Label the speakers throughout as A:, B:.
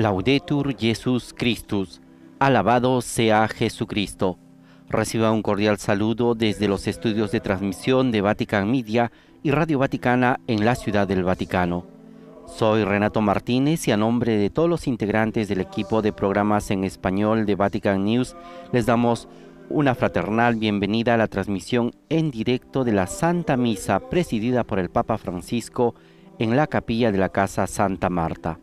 A: Laudetur Jesus Christus. Alabado sea Jesucristo. Reciba un cordial saludo desde los estudios de transmisión de Vatican Media y Radio Vaticana en la Ciudad del Vaticano. Soy Renato Martínez y a nombre de todos los integrantes del equipo de programas en español de Vatican News les damos una fraternal bienvenida a la transmisión en directo de la Santa Misa presidida por el Papa Francisco en la capilla de la Casa Santa Marta.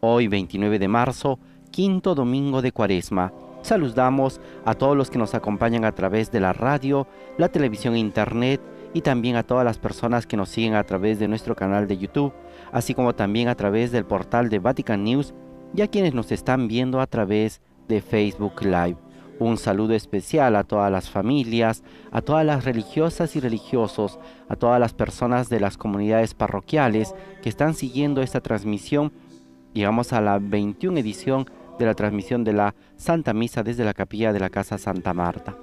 A: Hoy 29 de marzo, quinto domingo de Cuaresma, saludamos a todos los que nos acompañan a través de la radio, la televisión e internet y también a todas las personas que nos siguen a través de nuestro canal de YouTube, así como también a través del portal de Vatican News y a quienes nos están viendo a través de Facebook Live. Un saludo especial a todas las familias, a todas las religiosas y religiosos, a todas las personas de las comunidades parroquiales que están siguiendo esta transmisión Llegamos a la 21 edición de la transmisión de la Santa Misa desde la capilla de la Casa Santa Marta.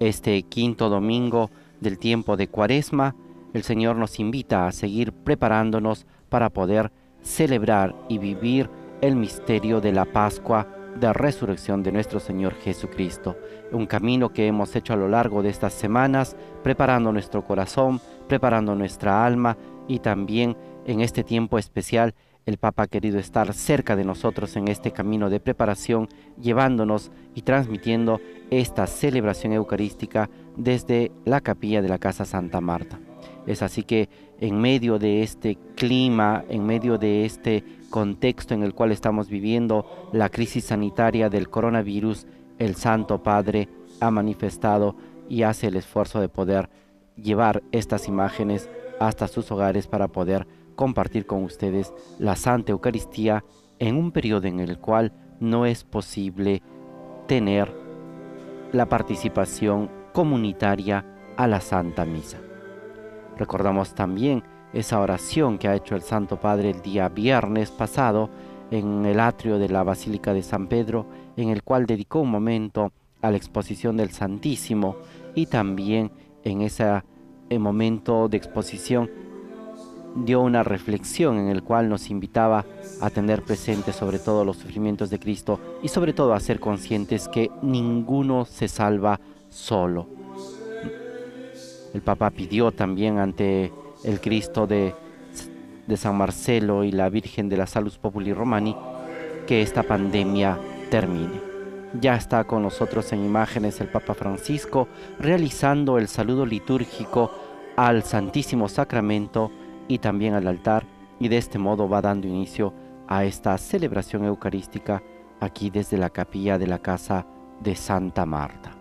A: Este quinto domingo del tiempo de Cuaresma, el Señor nos invita a seguir preparándonos para poder celebrar y vivir el misterio de la Pascua, de resurrección de nuestro Señor Jesucristo. Un camino que hemos hecho a lo largo de estas semanas, preparando nuestro corazón, preparando nuestra alma y también en este tiempo especial el Papa ha querido estar cerca de nosotros en este camino de preparación, llevándonos y transmitiendo esta celebración eucarística desde la capilla de la Casa Santa Marta. Es así que en medio de este clima, en medio de este contexto en el cual estamos viviendo la crisis sanitaria del coronavirus, el Santo Padre ha manifestado y hace el esfuerzo de poder llevar estas imágenes hasta sus hogares para poder compartir con ustedes la Santa Eucaristía en un periodo en el cual no es posible tener la participación comunitaria a la Santa Misa. Recordamos también esa oración que ha hecho el Santo Padre el día viernes pasado en el atrio de la Basílica de San Pedro, en el cual dedicó un momento a la exposición del Santísimo y también en ese eh, momento de exposición dio una reflexión en el cual nos invitaba a tener presente sobre todo los sufrimientos de Cristo y sobre todo a ser conscientes que ninguno se salva solo. El Papa pidió también ante el Cristo de, de San Marcelo y la Virgen de la Salus Populi Romani que esta pandemia termine. Ya está con nosotros en imágenes el Papa Francisco realizando el saludo litúrgico al Santísimo Sacramento y también al altar y de este modo va dando inicio a esta celebración eucarística aquí desde la capilla de la casa de Santa Marta.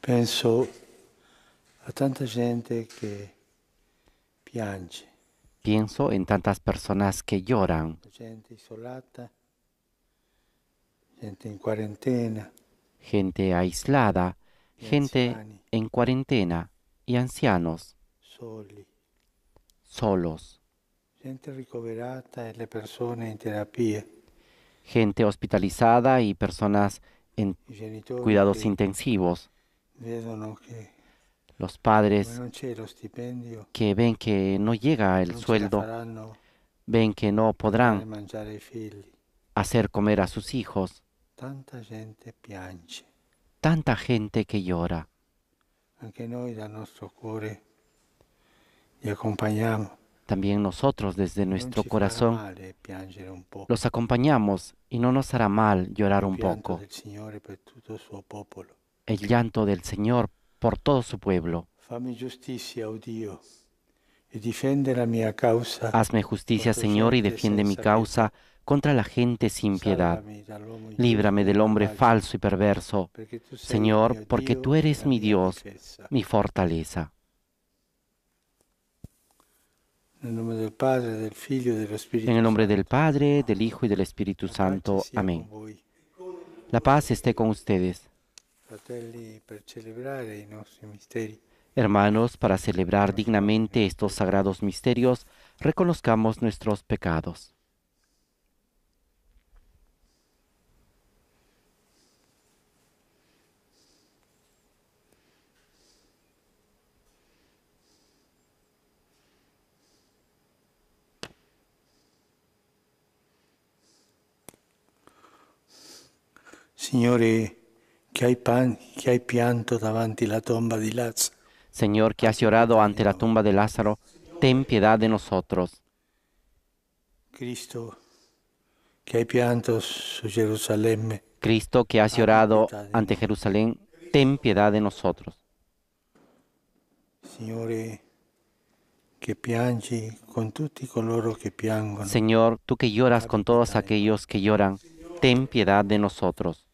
B: Penso a tanta gente que piange
A: Pienso en tantas personas que lloran.
B: Gente isolada, gente en cuarentena.
A: aislada, gente en cuarentena y ancianos. Solos.
B: Gente terapia.
A: Gente hospitalizada y personas en cuidados intensivos los padres que ven que no llega el sueldo, ven que no podrán hacer comer a sus hijos. Tanta gente que llora. También nosotros desde nuestro corazón ah, los acompañamos y no nos hará mal llorar un poco. El llanto del Señor por todo su pueblo.
B: Oh Hazme justicia, Señor, y defiende mi
A: causa contra la gente sin piedad. Líbrame del hombre falso y perverso, Señor, porque tú eres mi Dios, mi fortaleza. En el nombre del Padre, del Hijo y del Espíritu Santo. Amén. La paz esté con ustedes. Hermanos, para celebrar dignamente estos sagrados misterios, reconozcamos nuestros pecados.
B: Señor, pianto davanti la
A: Señor, que has llorado ante la tumba de Lázaro, ten piedad de nosotros.
B: Cristo, que su
A: Cristo, que has llorado ante Jerusalén, ten piedad de nosotros.
B: Señor, que piangi con tutti coloro que
A: piangono. Señor, tú que lloras con todos aquellos que lloran, ten piedad de nosotros.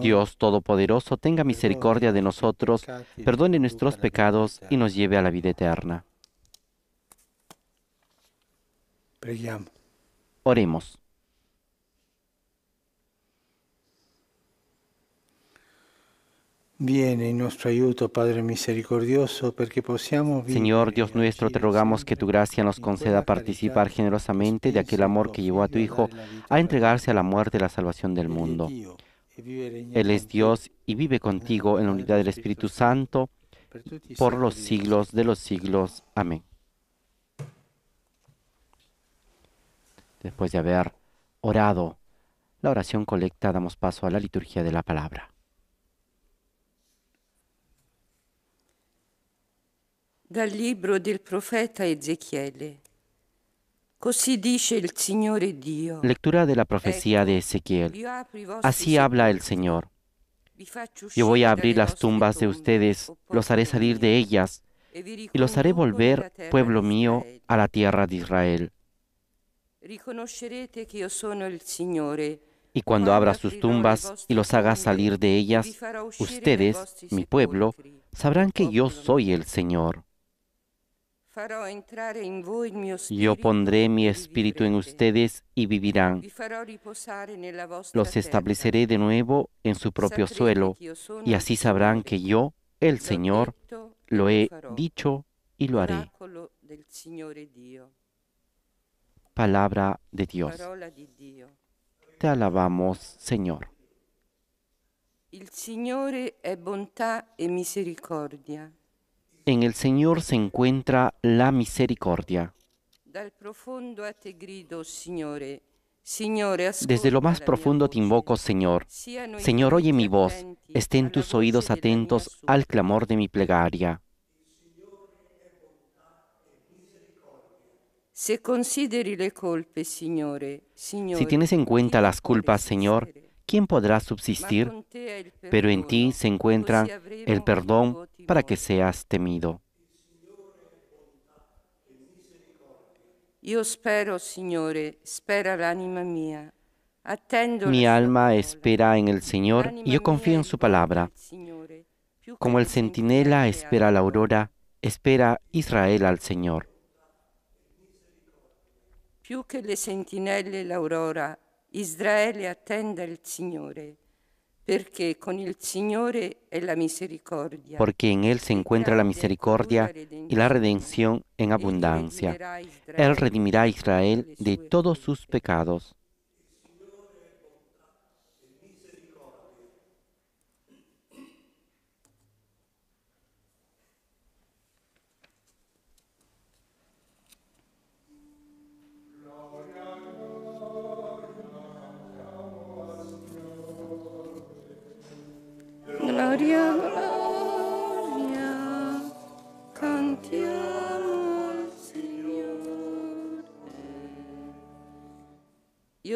A: Dios Todopoderoso tenga misericordia de nosotros, perdone nuestros pecados y nos lleve a la vida eterna. Oremos. Viene
B: nuestro ayuto, Padre misericordioso, porque poseamos Señor
A: Dios nuestro, te rogamos que tu gracia nos conceda participar generosamente de aquel amor que llevó a tu Hijo a entregarse a la muerte y la salvación del mundo.
B: Él
A: es Dios y vive contigo en la unidad del Espíritu Santo por los siglos de los siglos. Amén. Después de haber orado la oración colecta, damos paso a la liturgia de la palabra.
C: Dal libro del profeta dice Lectura de la profecía de Ezequiel. Así
A: habla el Señor. Yo voy a abrir las tumbas de ustedes, los haré salir de ellas e y los haré volver, pueblo mío, a la tierra de Israel. Y cuando abra sus tumbas y los haga salir de ellas, ustedes, mi pueblo, sabrán que yo soy el Señor. Yo pondré e mi espíritu en ustedes y vivirán.
C: Los estableceré
A: de nuevo en su propio suelo y así sabrán que yo, el Señor, e lo he dicho y lo haré. Palabra de Dios. Te alabamos, Señor.
C: El Señor es bondad y e misericordia.
A: En el Señor se encuentra la misericordia. Desde lo más profundo te invoco, Señor. Señor, oye mi voz. Estén tus oídos atentos al clamor de mi plegaria.
C: Si tienes
A: en cuenta las culpas, Señor, ¿quién podrá subsistir? Pero en ti se encuentra el perdón para que seas temido.
C: espero, Mi
A: alma espera en el Señor y yo confío en su palabra. Como el centinela espera la aurora, espera Israel al Señor.
C: Più che le sentinelle l'aurora Israel atende al Señor, porque con el Señor es la misericordia. Porque
A: en Él se e encuentra la misericordia e y la redención en abundancia. Él redimirá a Israel de todos sus pecados.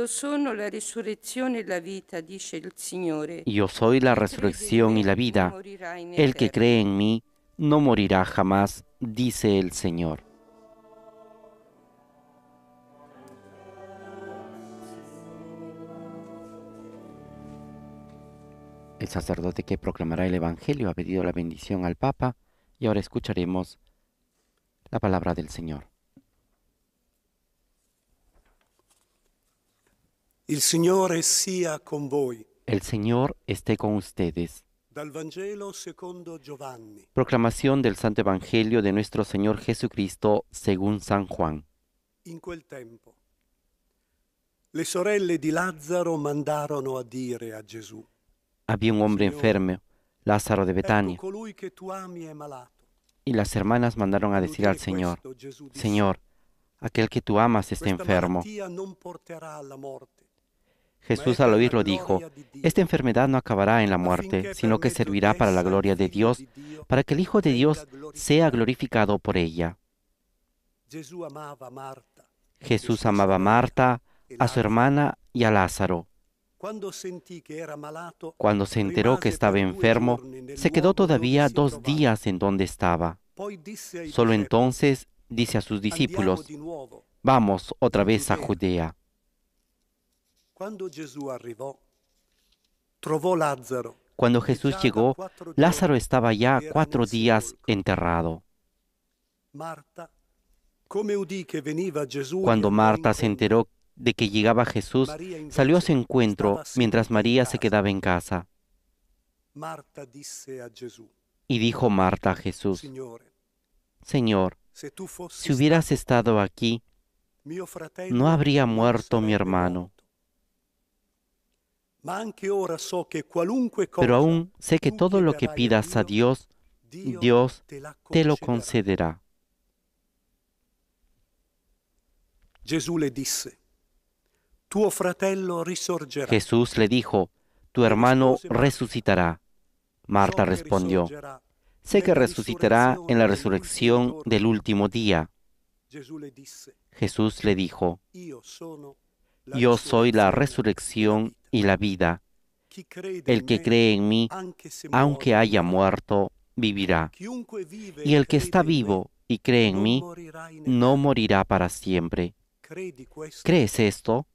C: Yo e soy la resurrección y la vida, dice el Señor.
A: Yo soy la resurrección y la vida. El que cree en mí no morirá jamás, dice el Señor. El sacerdote que proclamará el Evangelio ha pedido la bendición al Papa y ahora escucharemos la palabra del Señor. El Señor con El Señor esté con ustedes. Proclamación del Santo Evangelio de nuestro Señor Jesucristo según San Juan.
D: In quel tempo le sorelle di Lazzaro mandarono a dire a Gesù.
A: Había un hombre enfermo, Lázaro de Betania. Y las hermanas mandaron a decir al Señor, Señor, aquel que tú amas está enfermo. Jesús al oírlo dijo, Esta enfermedad no acabará en la muerte, sino que servirá para la gloria de Dios, para que el Hijo de Dios sea glorificado por ella.
D: Jesús amaba
A: a Marta, a su hermana y a Lázaro. Cuando se enteró que estaba enfermo, se quedó todavía dos días en donde estaba. Solo entonces dice a sus discípulos, vamos otra vez a Judea cuando Jesús llegó, Lázaro estaba ya cuatro días enterrado.
D: Cuando Marta se
A: enteró de que llegaba Jesús, salió a su encuentro mientras María se quedaba en casa. Y dijo Marta a Jesús, Señor, si hubieras estado aquí, no habría muerto mi hermano.
D: Pero aún sé que todo lo que
A: pidas a Dios, Dios te lo concederá. Jesús le dijo, tu e hermano resucitará. Marta respondió, sé que resucitará en la resurrección del último día. Jesús le dijo, yo soy la resurrección y la vida. El que cree en mí, aunque haya muerto, vivirá. Y el que está vivo y cree en mí, no morirá para siempre. ¿Crees esto?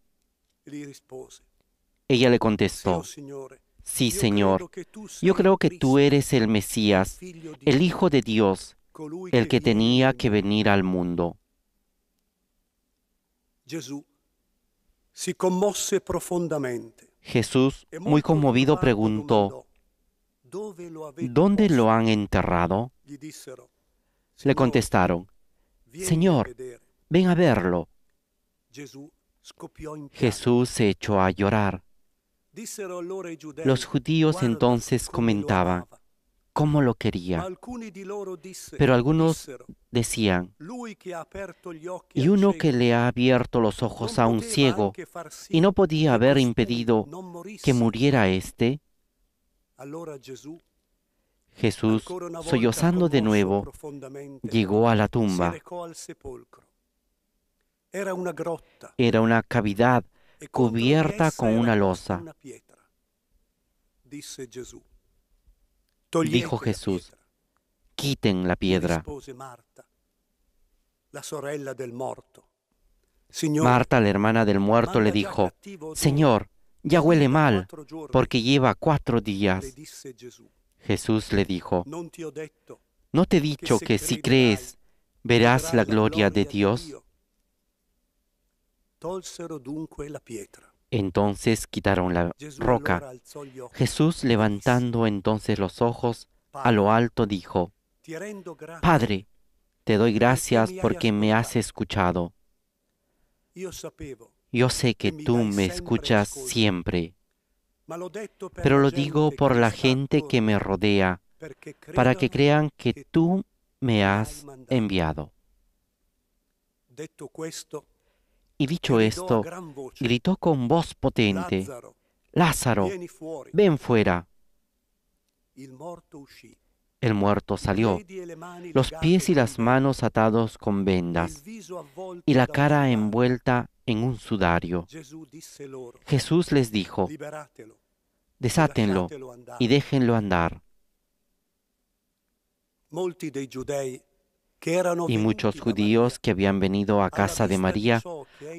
A: Ella le contestó, sí, oh Señor, yo creo que tú eres el Mesías, el Hijo de Dios, el que tenía que venir al mundo. Jesús, muy conmovido, preguntó, ¿dónde lo han enterrado? Le contestaron, Señor, ven a verlo. Jesús se echó a llorar. Los judíos entonces comentaban, cómo lo quería. Pero algunos decían, y uno que le ha abierto los ojos a un ciego y no podía haber impedido que muriera éste, Jesús, sollozando de nuevo, llegó a la tumba. Era una cavidad cubierta con una losa. Dijo Jesús, quiten la piedra. Marta, la hermana del muerto, le dijo, Señor, ya huele mal, porque lleva cuatro días. Jesús le dijo,
D: ¿no
A: te he dicho que si crees verás la gloria de Dios? Tolsero dunque la pietra. Entonces quitaron la roca. Jesús, levantando entonces los ojos a lo alto, dijo, Padre, te doy gracias porque me has escuchado. Yo sé que tú me escuchas siempre, pero lo digo por la gente que me rodea, para que crean que tú me has enviado. Y dicho esto, gritó con voz potente, Lázaro, ven fuera. El muerto salió, los pies y las manos atados con vendas y la cara envuelta en un sudario. Jesús les dijo, desátenlo y déjenlo andar. Y muchos judíos que habían venido a casa de María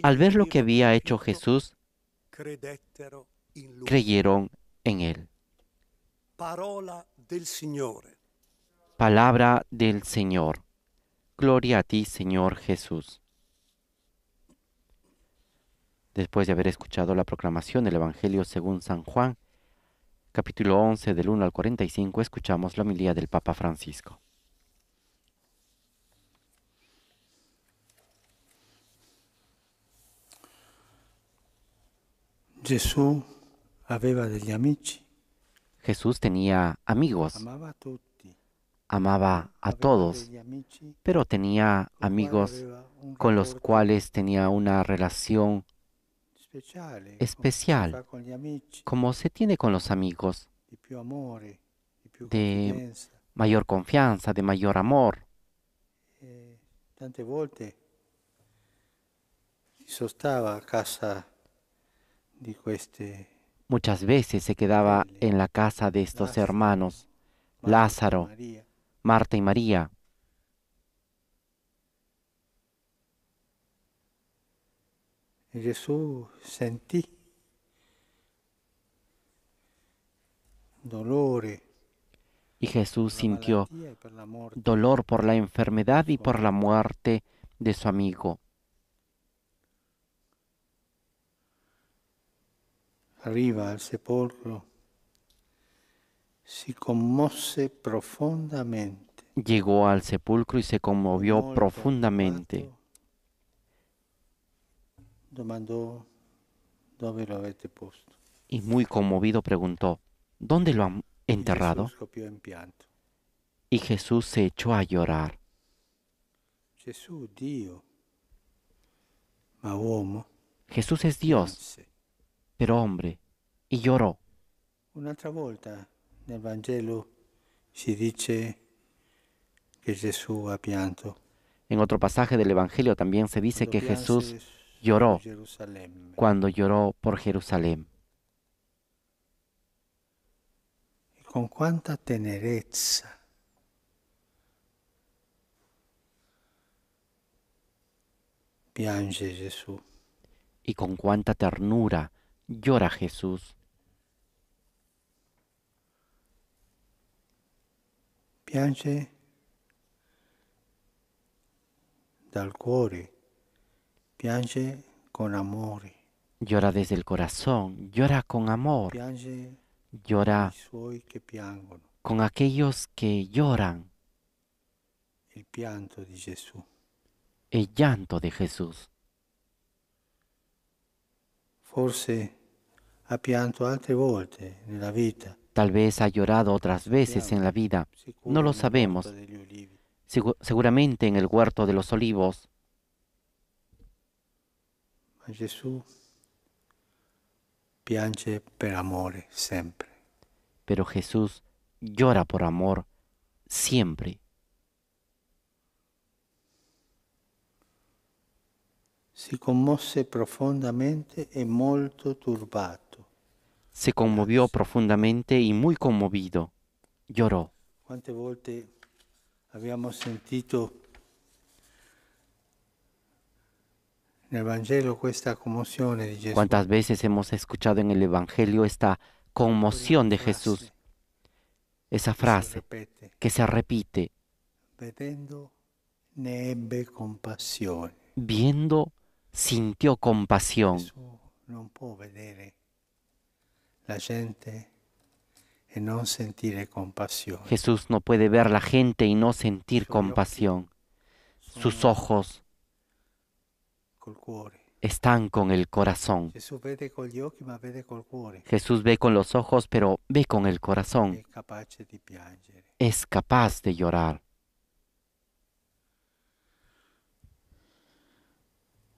A: al ver lo que había hecho Jesús, creyeron en él. Palabra del Señor. Gloria a ti, Señor Jesús. Después de haber escuchado la proclamación del Evangelio según San Juan, capítulo 11 del 1 al 45, escuchamos la homilía del Papa Francisco. Jesús tenía amigos, amaba a todos, pero tenía amigos con los cuales tenía una relación
B: especial,
A: como se tiene con los amigos,
B: de
A: mayor confianza, de mayor amor.
B: E tante volte si estaba a casa este
A: Muchas veces se quedaba en la casa de estos hermanos, Lázaro, Marta y María.
B: Jesús sentí dolor
A: Y Jesús sintió dolor por la enfermedad y por la muerte de su amigo.
B: Arriba al sepulcro, se conmovió profundamente.
A: Llegó al sepulcro y se conmovió profundamente.
B: Domandó, ¿dónde lo este puesto?
A: Y muy conmovido preguntó, ¿dónde lo han enterrado? Y Jesús se echó a llorar. Jesús es Dios, pero hombre y lloró.
B: vuelta volta el Evangelio, se dice que Jesús ha pianto.
A: En otro pasaje del Evangelio también se dice que Jesús lloró cuando lloró por Jerusalén.
B: Y con cuánta tenerezza. Piange Jesús.
A: Y con cuánta ternura llora Jesús.
B: piange dal cuore, piange con amor.
A: Llora desde el corazón, llora con amor, piange llora con aquellos que lloran.
B: El pianto de Jesús.
A: El llanto de Jesús.
B: Forse ha pianto altre volte nella vita.
A: Tal vez ha llorado otras veces en la vida, no lo sabemos. Seguramente en el huerto de los olivos.
B: per siempre.
A: Pero Jesús llora por amor siempre.
B: Si conmosse profondamente e molto turbado
A: se conmovió profundamente y muy conmovido. Lloró.
B: ¿Cuántas ¿Cuántas
A: veces hemos escuchado en el Evangelio esta conmoción de Jesús? Esa frase que se repite. Viendo, sintió compasión
B: la gente no sentir compasión.
A: Jesús no puede ver la gente y no sentir compasión. Sus ojos están con el corazón. Jesús ve con los ojos, pero ve con el corazón. Es capaz de llorar.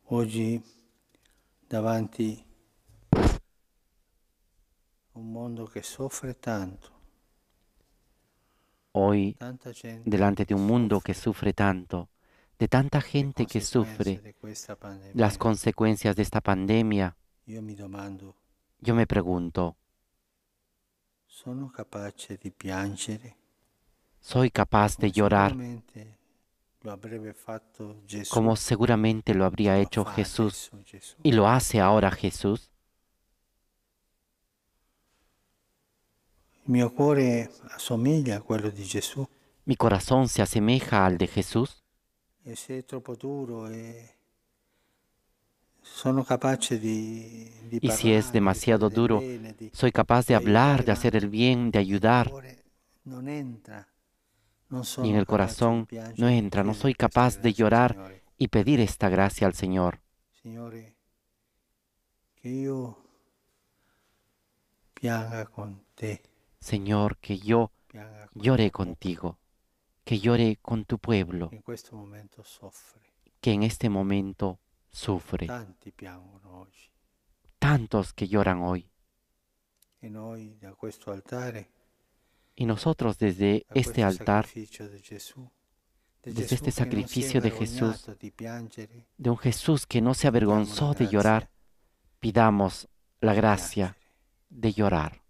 B: Hoy, davanti un mundo que sufre tanto.
A: Hoy, delante de un mundo que sufre tanto, de tanta gente que sufre las consecuencias de esta pandemia, yo me pregunto, ¿soy capaz de llorar como seguramente lo habría hecho Jesús y lo hace ahora Jesús?
B: Eh,
A: Mi corazón se asemeja al de Jesús.
B: Eh, y si es demasiado duro,
A: soy capaz de hablar, de eh, hacer el bien, de ayudar.
B: Y en el corazón no entra, no soy capaz de llorar
A: y pedir esta gracia al Señor.
B: que yo con
A: Señor, que yo llore contigo, que llore con tu pueblo, este que en este momento sufre. Tantos que lloran hoy. Y nosotros desde este altar,
B: desde este sacrificio de Jesús, este
A: de un Jesús que no se avergonzó de llorar, pidamos la gracia de llorar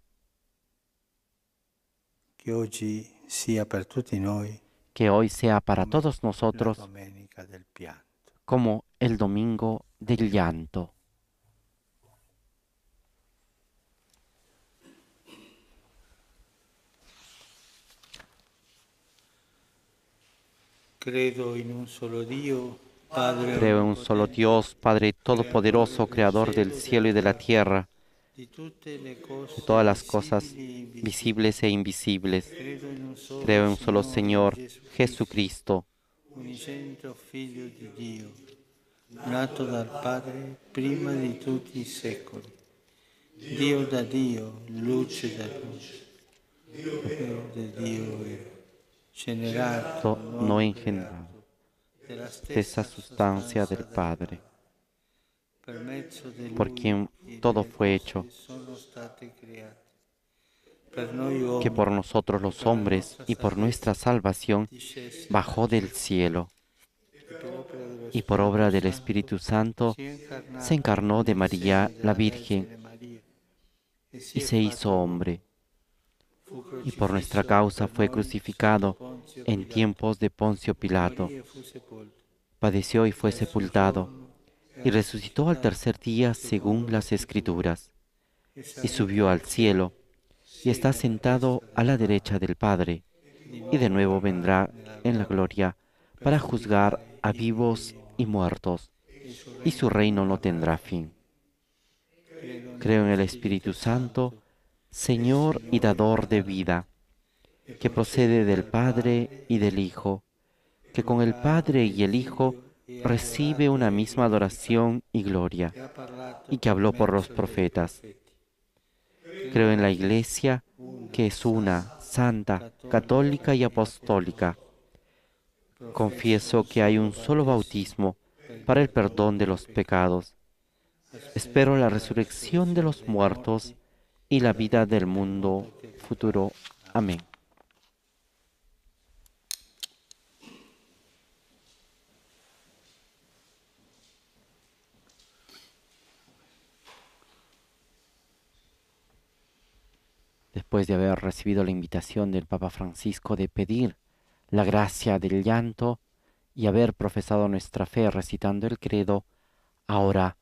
A: que hoy sea para todos nosotros como el domingo del llanto.
B: Creo en un solo Dios, Padre Creo un
A: solo Dios, Padre Todopoderoso, Creador del cielo y de la tierra de todas las cosas e visibles e invisibles. Creo en un solo Señor, Jesucristo,
B: de Dios, nato dal Padre prima de tutti i secoli. Dio da Dio, luce da luce. Dio de Dio generado generato, non
A: la stessa sustancia del Padre
B: por quien todo fue hecho, que por nosotros los hombres y por nuestra salvación bajó
A: del cielo y por obra del Espíritu Santo se encarnó de María la Virgen y se hizo hombre.
B: Y por nuestra causa fue crucificado en tiempos de Poncio Pilato.
A: Padeció y fue sepultado y resucitó al tercer día según las escrituras, y subió al cielo, y está sentado a la derecha del Padre, y de nuevo vendrá en la gloria para juzgar a vivos y muertos, y su reino no tendrá fin. Creo en el Espíritu Santo, Señor y dador de vida, que procede del Padre y del Hijo, que con el Padre y el Hijo recibe una misma adoración y gloria, y que habló por los profetas. Creo en la Iglesia, que es una, santa, católica y apostólica.
D: Confieso
A: que hay un solo bautismo para el perdón de los pecados. Espero la resurrección de los muertos y la vida del mundo futuro. Amén. después de haber recibido la invitación del Papa Francisco de pedir la gracia del llanto y haber profesado nuestra fe recitando el credo, ahora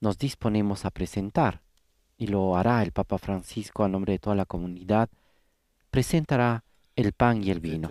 A: nos disponemos a presentar, y lo hará el Papa Francisco a nombre de toda la comunidad, presentará el pan y el vino.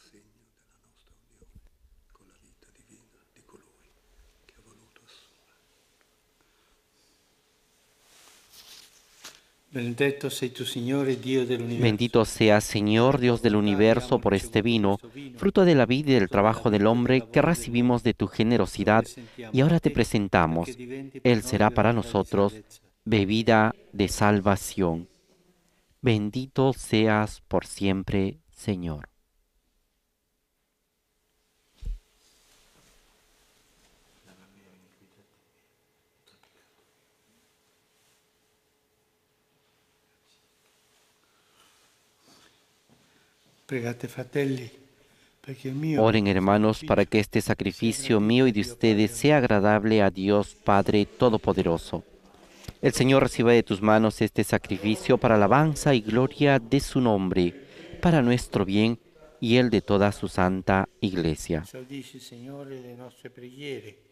A: Bendito sea Señor Dios del universo por este vino, fruto de la vida y del trabajo del hombre que recibimos de tu generosidad y ahora te presentamos. Él será para nosotros bebida de salvación. Bendito seas por siempre, Señor. Oren hermanos para que este sacrificio mío y de ustedes sea agradable a Dios Padre Todopoderoso. El Señor reciba de tus manos este sacrificio para alabanza y gloria de su nombre, para nuestro bien y el de toda su santa iglesia.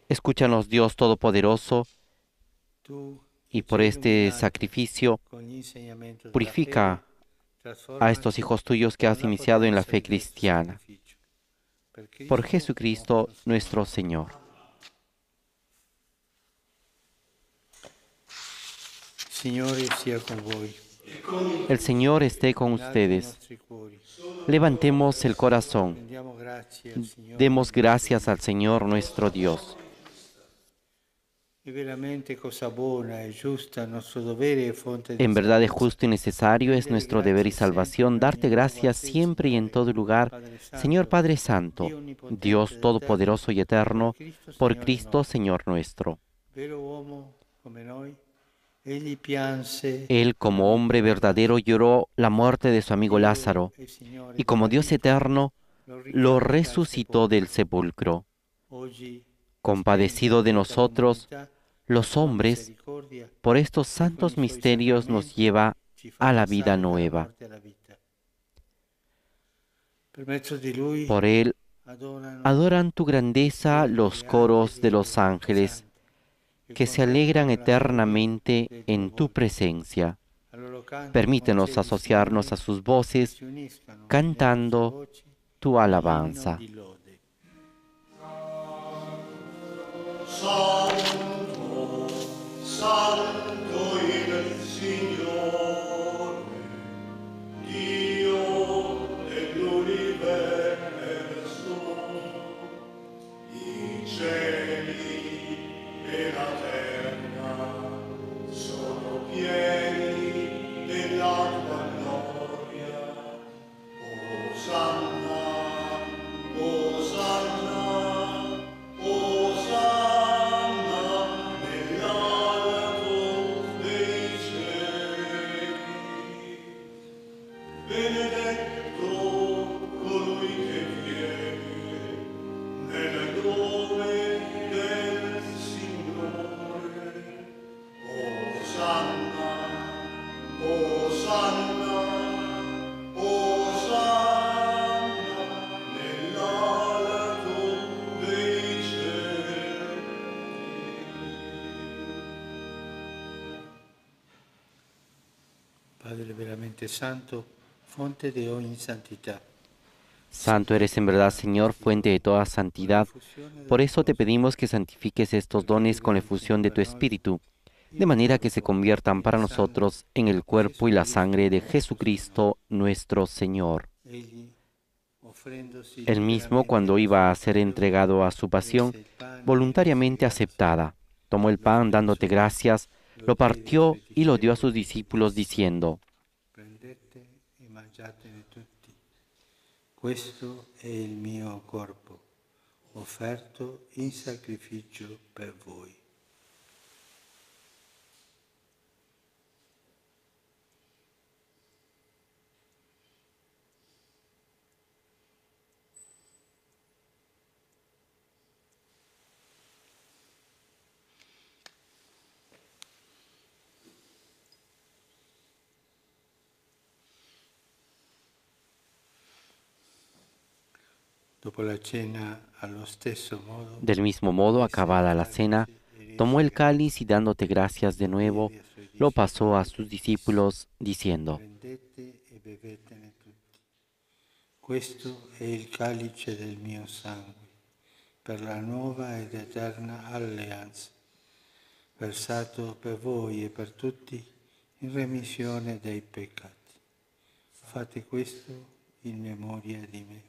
A: Escúchanos Dios Todopoderoso y por este sacrificio purifica a estos hijos tuyos que has iniciado en la fe cristiana. Por Jesucristo nuestro Señor. El Señor esté con ustedes. Levantemos el corazón. Demos gracias al Señor nuestro Dios. En verdad es justo y necesario, es nuestro deber y salvación darte gracias siempre y en todo lugar, Señor Padre Santo, Dios Todopoderoso y Eterno, por Cristo Señor nuestro.
B: Él
A: como hombre verdadero lloró la muerte de su amigo Lázaro y como Dios Eterno lo resucitó del sepulcro. Compadecido de nosotros, los hombres, por estos santos misterios nos lleva a la vida nueva. Por él adoran tu grandeza los coros de los ángeles, que se alegran eternamente en tu presencia. Permítenos asociarnos a sus voces, cantando tu alabanza.
E: sun
B: santo, de
A: Santo eres en verdad, Señor, fuente de toda santidad. Por eso te pedimos que santifiques estos dones con la efusión de tu Espíritu, de manera que se conviertan para nosotros en el cuerpo y la sangre de Jesucristo nuestro Señor. Él mismo, cuando iba a ser entregado a su pasión, voluntariamente aceptada, tomó el pan dándote gracias, lo partió y lo dio a sus discípulos diciendo,
B: Questo è il mio corpo, offerto in sacrificio per voi. Del
A: mismo modo, acabada la cena, tomó el cáliz y dándote gracias de nuevo, lo pasó a sus discípulos diciendo,
B: Questo è il calice del mio sangue, per la nuova ed eterna alleanza, versato per voi e per tutti in remissione dei peccati. Fate questo in memoria di me.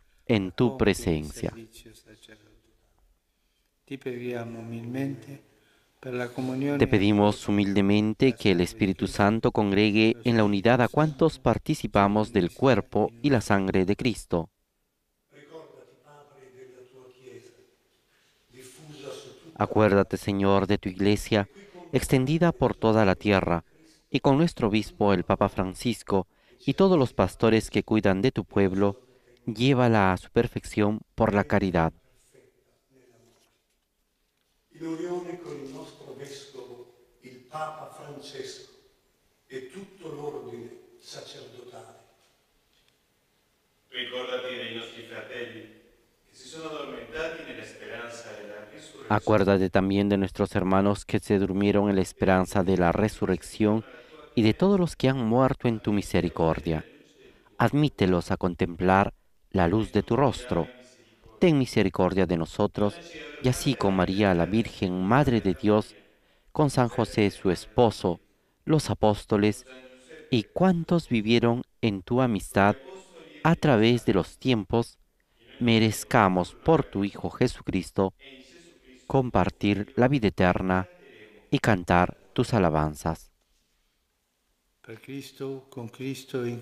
A: en tu oh, presencia. Te pedimos humildemente que el Espíritu Santo congregue en la unidad a cuantos participamos del cuerpo y la sangre de Cristo. Acuérdate, Señor, de tu iglesia, extendida por toda la tierra, y con nuestro obispo, el Papa Francisco, y todos los pastores que cuidan de tu pueblo, llévala a su perfección por la caridad. Acuérdate también de nuestros hermanos que se durmieron en la esperanza de la resurrección y de todos los que han muerto en tu misericordia. Admítelos a contemplar la luz de tu rostro. Ten misericordia de nosotros, y así con María la Virgen, Madre de Dios, con San José su esposo, los apóstoles, y cuantos vivieron en tu amistad a través de los tiempos, merezcamos por tu Hijo Jesucristo compartir la vida eterna y cantar tus alabanzas.
B: Por Cristo, con Cristo, en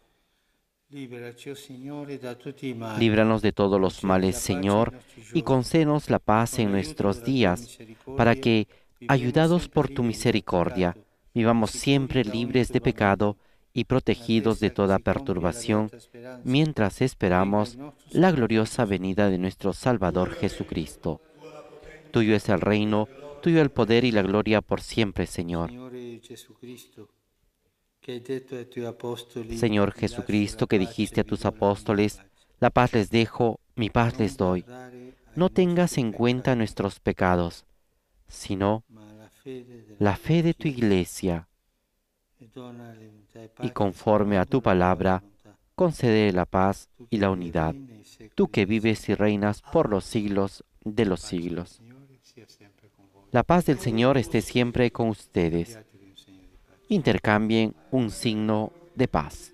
B: Oh Líbranos
A: de todos los males, Señor, y concenos la paz en nuestros días, para que, ayudados por tu misericordia, vivamos siempre libres de pecado y protegidos de toda perturbación, mientras esperamos la gloriosa venida de nuestro Salvador Jesucristo. Tuyo es el reino, tuyo el poder y la gloria por siempre, Señor.
B: Señor Jesucristo, que dijiste
A: a tus apóstoles, la paz les dejo, mi paz les doy. No tengas en cuenta nuestros pecados, sino la fe de tu iglesia. Y conforme a tu palabra, concede la paz y la unidad, tú que vives y reinas por los siglos de los siglos. La paz del Señor esté siempre con ustedes intercambien un signo de paz.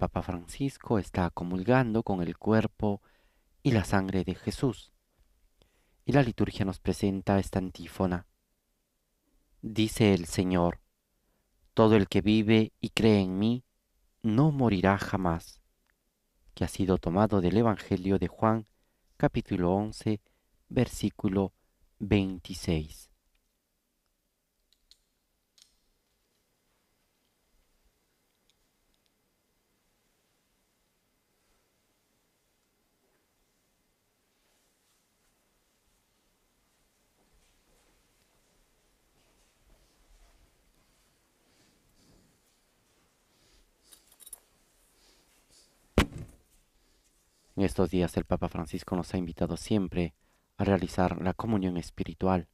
A: Papa Francisco está comulgando con el cuerpo y la sangre de Jesús. Y la liturgia nos presenta esta antífona. Dice el Señor, todo el que vive y cree en mí no morirá jamás, que ha sido tomado del Evangelio de Juan, capítulo 11, versículo 26. En estos días el Papa Francisco nos ha invitado siempre a realizar la comunión espiritual.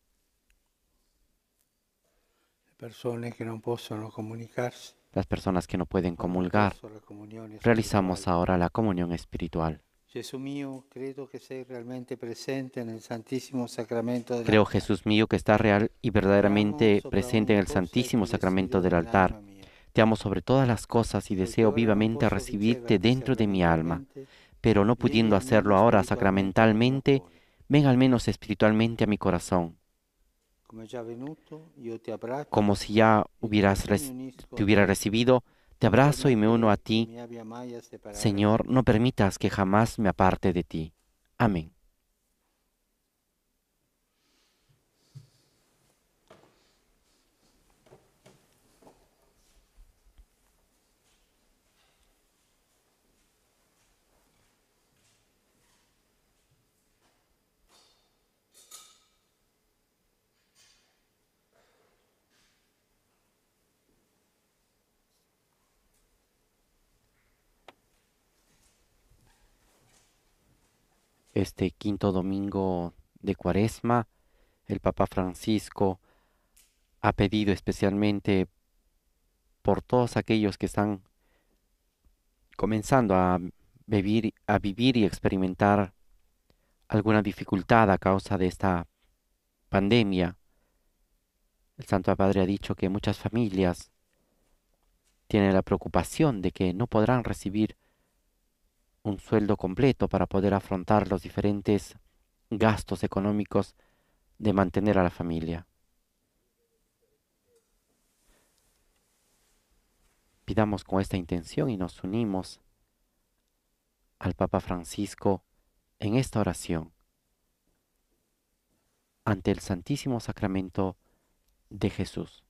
A: Las personas que no pueden comulgar, realizamos ahora la comunión espiritual. Creo, Jesús mío, que está real y verdaderamente presente en el Santísimo Sacramento del altar. Te amo sobre todas las cosas y deseo vivamente recibirte dentro de mi alma pero no pudiendo hacerlo ahora sacramentalmente, ven al menos espiritualmente a mi corazón.
B: Como si ya hubieras te hubiera recibido, te abrazo y me uno a ti.
A: Señor, no permitas que jamás me aparte de ti. Amén. este quinto domingo de Cuaresma, el Papa Francisco ha pedido especialmente por todos aquellos que están comenzando a vivir, a vivir y experimentar alguna dificultad a causa de esta pandemia. El Santo Padre ha dicho que muchas familias tienen la preocupación de que no podrán recibir un sueldo completo para poder afrontar los diferentes gastos económicos de mantener a la familia. Pidamos con esta intención y nos unimos al Papa Francisco en esta oración ante el Santísimo Sacramento de Jesús.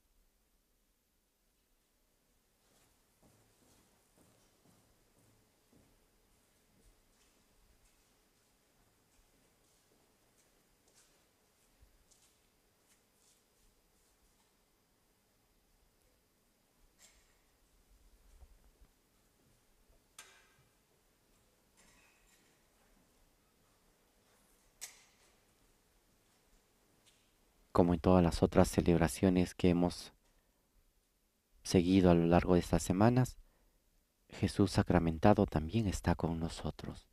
A: como en todas las otras celebraciones que hemos seguido a lo largo de estas semanas, Jesús sacramentado también está con nosotros.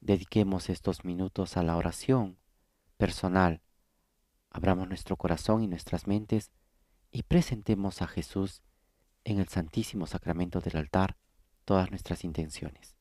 A: Dediquemos estos minutos a la oración personal. Abramos nuestro corazón y nuestras mentes y presentemos a Jesús en el Santísimo Sacramento del altar todas nuestras intenciones.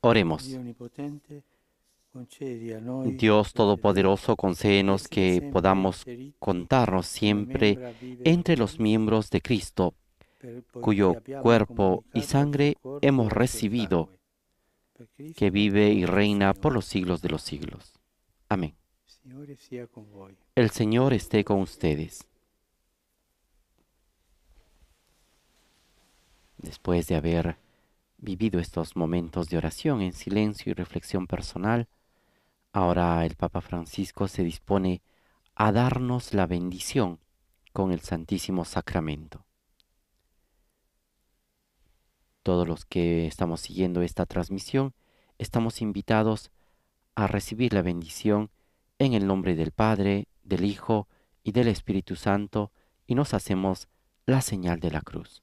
A: Oremos.
B: Dios Todopoderoso, concédenos que podamos contarnos siempre entre
A: los miembros de Cristo, cuyo cuerpo y sangre hemos recibido, que vive y reina por los siglos de los siglos. Amén. El Señor esté con ustedes. Después de haber vivido estos momentos de oración en silencio y reflexión personal, ahora el Papa Francisco se dispone a darnos la bendición con el Santísimo Sacramento. Todos los que estamos siguiendo esta transmisión, estamos invitados a recibir la bendición en el nombre del Padre, del Hijo y del Espíritu Santo, y nos hacemos la señal de la cruz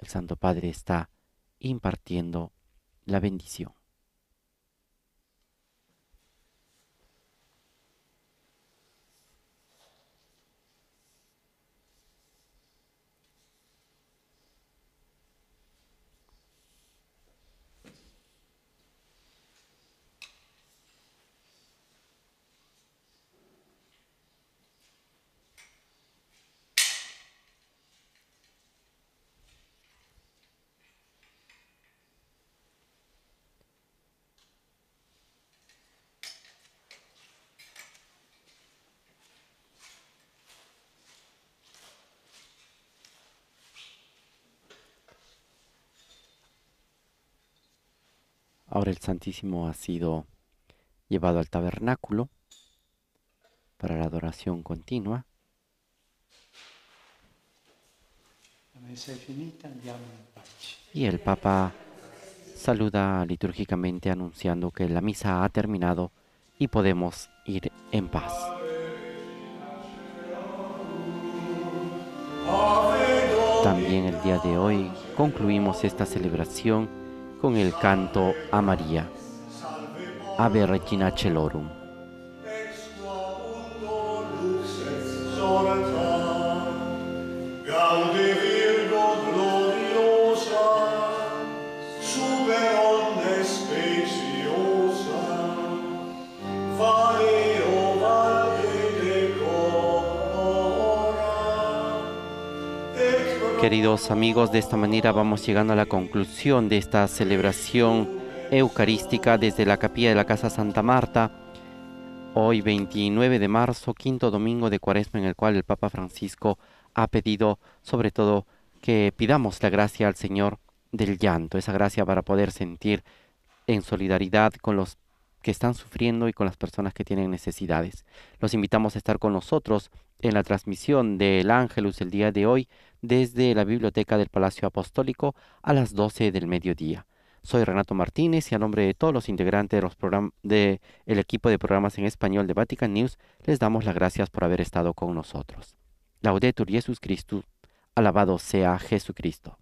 A: el Santo Padre está impartiendo la bendición. el Santísimo ha sido llevado al tabernáculo para la adoración continua. Y el Papa saluda litúrgicamente anunciando que la misa ha terminado y podemos ir en paz. También el día de hoy concluimos esta celebración con el canto a María. Ave Regina Celorum. queridos amigos, de esta manera vamos llegando a la conclusión de esta celebración eucarística desde la capilla de la Casa Santa Marta, hoy 29 de marzo, quinto domingo de cuaresma en el cual el Papa Francisco ha pedido sobre todo que pidamos la gracia al Señor del llanto, esa gracia para poder sentir en solidaridad con los que están sufriendo y con las personas que tienen necesidades. Los invitamos a estar con nosotros en la transmisión del Ángelus el día de hoy desde la Biblioteca del Palacio Apostólico a las 12 del mediodía. Soy Renato Martínez y a nombre de todos los integrantes de de equipo de programas en español de Vatican News les damos las gracias por haber estado con nosotros. Laudetur Jesus Christus. Alabado sea Jesucristo.